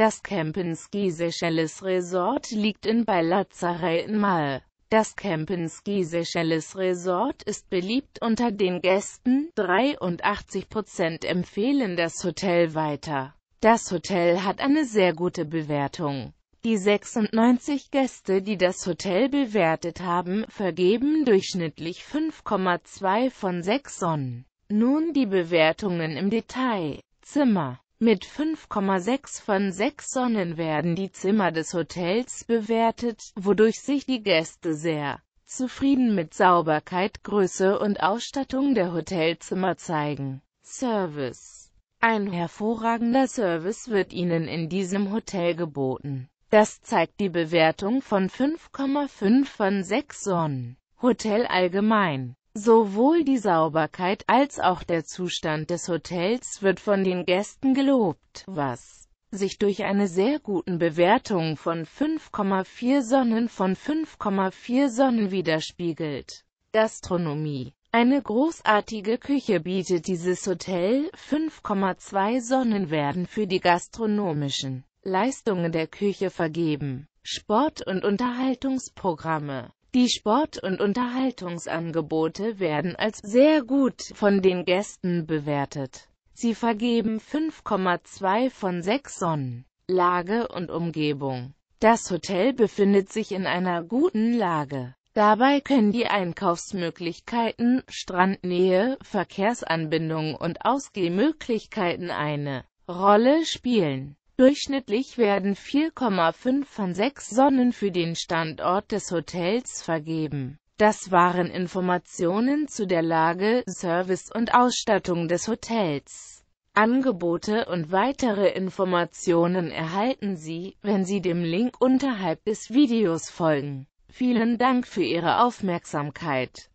Das Kempinski-Seychelles Resort liegt in Bellazzare in Mal. Das Kempinski-Seychelles Resort ist beliebt unter den Gästen, 83% empfehlen das Hotel weiter. Das Hotel hat eine sehr gute Bewertung. Die 96 Gäste, die das Hotel bewertet haben, vergeben durchschnittlich 5,2 von 6 Sonnen. Nun die Bewertungen im Detail. Zimmer mit 5,6 von 6 Sonnen werden die Zimmer des Hotels bewertet, wodurch sich die Gäste sehr zufrieden mit Sauberkeit, Größe und Ausstattung der Hotelzimmer zeigen. Service Ein hervorragender Service wird Ihnen in diesem Hotel geboten. Das zeigt die Bewertung von 5,5 von 6 Sonnen. Hotel allgemein Sowohl die Sauberkeit als auch der Zustand des Hotels wird von den Gästen gelobt, was sich durch eine sehr guten Bewertung von 5,4 Sonnen von 5,4 Sonnen widerspiegelt. Gastronomie Eine großartige Küche bietet dieses Hotel, 5,2 Sonnen werden für die gastronomischen Leistungen der Küche vergeben. Sport- und Unterhaltungsprogramme die Sport- und Unterhaltungsangebote werden als sehr gut von den Gästen bewertet. Sie vergeben 5,2 von 6 Sonnen. Lage und Umgebung. Das Hotel befindet sich in einer guten Lage. Dabei können die Einkaufsmöglichkeiten, Strandnähe, Verkehrsanbindung und Ausgehmöglichkeiten eine Rolle spielen. Durchschnittlich werden 4,5 von 6 Sonnen für den Standort des Hotels vergeben. Das waren Informationen zu der Lage, Service und Ausstattung des Hotels. Angebote und weitere Informationen erhalten Sie, wenn Sie dem Link unterhalb des Videos folgen. Vielen Dank für Ihre Aufmerksamkeit.